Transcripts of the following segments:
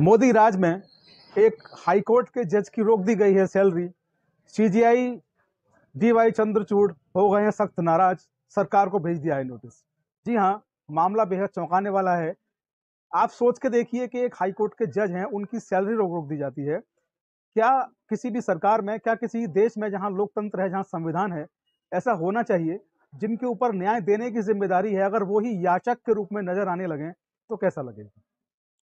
मोदी राज में एक हाईकोर्ट के जज की रोक दी गई है salary CJI D Y Chandrachud हो गए हैं सख्त नाराज सरकार को भेज दिया है नोटिस जी हाँ मामला बेहद चौंकाने वाला है आप सोच के देखिए कि एक हाईकोर्ट के जज हैं उनकी सैलरी रोक रोक दी जाती है क्या किसी भी सरकार में क्या किसी देश में जहाँ लोकतंत्र है जहाँ संविधान है ऐसा होना चाहिए जिनके ऊपर न्याय देने की जिम्मेदारी है अगर वो ही याचक के रूप में नजर आने लगे तो कैसा लगेगा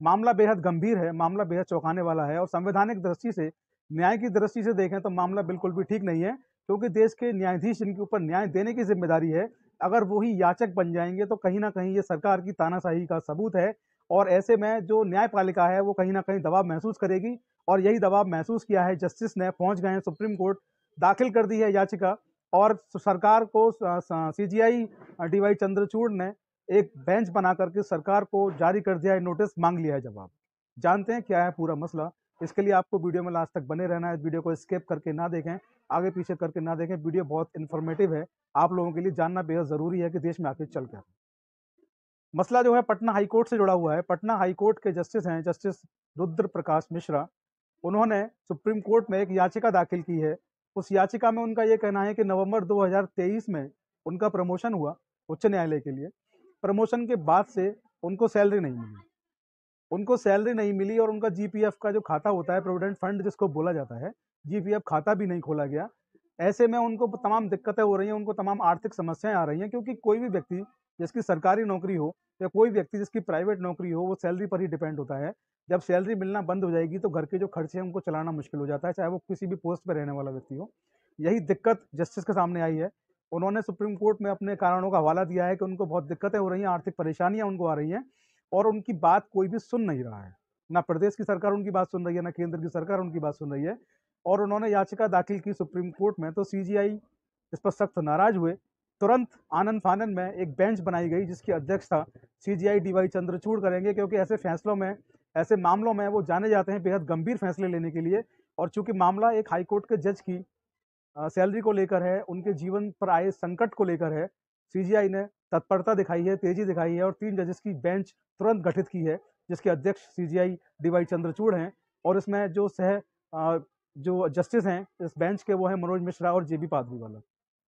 मामला बेहद गंभीर है मामला बेहद चौंकाने वाला है और संवैधानिक दृष्टि से न्याय की दृष्टि से देखें तो मामला बिल्कुल भी ठीक नहीं है क्योंकि देश के न्यायाधीश इनके ऊपर न्याय देने की जिम्मेदारी है अगर वही याचक बन जाएंगे तो कहीं ना कहीं ये सरकार की तानाशाही का सबूत है और ऐसे में जो न्यायपालिका है वो कहीं ना कहीं दबाव महसूस करेगी और यही दबाव महसूस किया है जस्टिस ने पहुंच गए हैं सुप्रीम कोर्ट दाखिल कर दी है याचिका और सरकार को C J I D Y Chandrachud ने एक बेंच बना करके सरकार को जारी कर दिया है नोटिस मांग लिया है जवाब जानते हैं क्या है पूरा मसला इसके लिए आपको वीडियो में लास्ट तक बने रहना है वीडियो को स्केप करके ना देखें आगे पीछे करके ना देखें वीडियो बहुत इन्फॉर्मेटिव है आप लोगों के लिए जानना बेहद ज़रूरी है कि देश में आखिर चल क्या मसला जो है पटना हाईकोर्ट से जुड़ा हुआ है पटना हाईकोर्ट के जस्टिस हैं जस्टिस रुद्र प्रकाश मिश्रा उन्होंने सुप्रीम कोर्ट में एक याचिका दाखिल की है उस याचिका में उनका ये कहना है कि नवंबर 2023 में उनका प्रमोशन हुआ उच्च न्यायालय के लिए प्रमोशन के बाद से उनको सैलरी नहीं मिली उनको सैलरी नहीं मिली और उनका जीपीएफ का जो खाता होता है प्रोविडेंट फंड जिसको बोला जाता है जीपीएफ खाता भी नहीं खोला गया ऐसे में उनको तमाम दिक्कतें हो रही हैं उनको तमाम आर्थिक समस्याएं आ रही हैं क्योंकि कोई भी व्यक्ति जिसकी सरकारी नौकरी हो या कोई व्यक्ति जिसकी प्राइवेट नौकरी हो वो सैलरी पर ही डिपेंड होता है जब सैलरी मिलना बंद हो जाएगी तो घर के जो खर्चे हैं उनको चलाना मुश्किल हो जाता है चाहे वो किसी भी पोस्ट पर रहने वाला व्यक्ति हो यही दिक्कत जस्टिस के सामने आई है उन्होंने सुप्रीम कोर्ट में अपने कारणों का हवाला दिया है कि उनको बहुत दिक्कतें हो रही हैं आर्थिक परेशानियां उनको आ रही हैं और उनकी बात कोई भी सुन नहीं रहा है ना प्रदेश की सरकार उनकी बात सुन रही है ना केंद्र की सरकार उनकी बात सुन रही है और उन्होंने याचिका दाखिल की सुप्रीम कोर्ट में तो सी इस पर सख्त नाराज हुए तुरंत आनंद फानंद में एक बेंच बनाई गई जिसकी अध्यक्षता C J I D Y Chandrachud करेंगे क्योंकि ऐसे फैसलों में ऐसे मामलों में वो जाने जाते हैं बेहद गंभीर फैसले लेने के लिए और चूंकि मामला एक हाईकोर्ट के जज की सैलरी को लेकर है उनके जीवन पर आए संकट को लेकर है सीजीआई ने तत्परता दिखाई है तेजी दिखाई है और तीन जजेस की बेंच तुरंत गठित की है जिसके अध्यक्ष सीजीआई डीवाई चंद्रचूड़ हैं और इसमें जो सह जो जस्टिस हैं इस बेंच के वो हैं मनोज मिश्रा और जेबी वाला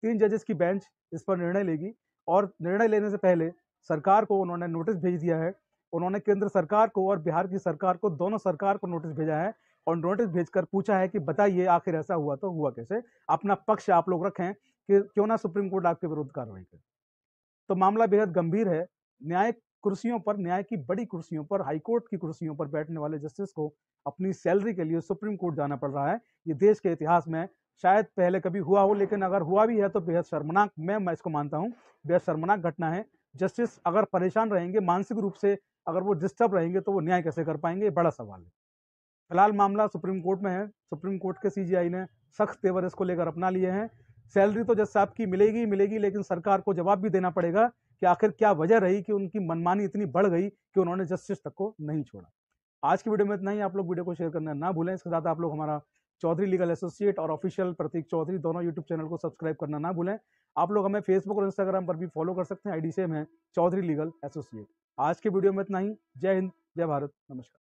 तीन जजेस की बेंच इस पर निर्णय लेगी और निर्णय लेने से पहले सरकार को उन्होंने नोटिस भेज दिया है उन्होंने केंद्र सरकार को और बिहार की सरकार को दोनों सरकार को नोटिस भेजा है और नोटिस भेजकर पूछा है कि बताइए आखिर ऐसा हुआ तो हुआ कैसे अपना पक्ष आप लोग रखें कि क्यों ना सुप्रीम कोर्ट आपके विरुद्ध कार्रवाई करे तो मामला बेहद गंभीर है न्यायिक कुर्सियों पर न्याय की बड़ी कुर्सियों पर हाईकोर्ट की कुर्सियों पर बैठने वाले जस्टिस को अपनी सैलरी के लिए सुप्रीम कोर्ट जाना पड़ रहा है ये देश के इतिहास में शायद पहले कभी हुआ हो लेकिन अगर हुआ भी है तो बेहद शर्मनाक मैं मैं इसको मानता हूँ बेहद शर्मनाक घटना है जस्टिस अगर परेशान रहेंगे मानसिक रूप से अगर वो डिस्टर्ब रहेंगे तो वो न्याय कैसे कर पाएंगे बड़ा सवाल है फिलहाल मामला सुप्रीम कोर्ट में है सुप्रीम कोर्ट के सीजीआई ने सख्त तेवर इसको लेकर अपना लिए हैं सैलरी तो जज साहब की मिलेगी मिलेगी लेकिन सरकार को जवाब भी देना पड़ेगा कि आखिर क्या वजह रही कि उनकी मनमानी इतनी बढ़ गई कि उन्होंने जस्टिस तक को नहीं छोड़ा आज की वीडियो में इतना ही आप लोग वीडियो को शेयर करना ना भूलें इसके साथ आप लोग हमारा चौधरी लीगल एसोसिएट और ऑफिशियल प्रतीक चौधरी दोनों यूट्यूब चैनल को सब्सक्राइब करना ना भूलें आप लोग हमें फेसबुक और इंस्टाग्राम पर भी फॉलो कर सकते हैं आईडी सेम है चौधरी लीगल एसोसिएट आज के वीडियो में इतना ही जय हिंद जय भारत नमस्कार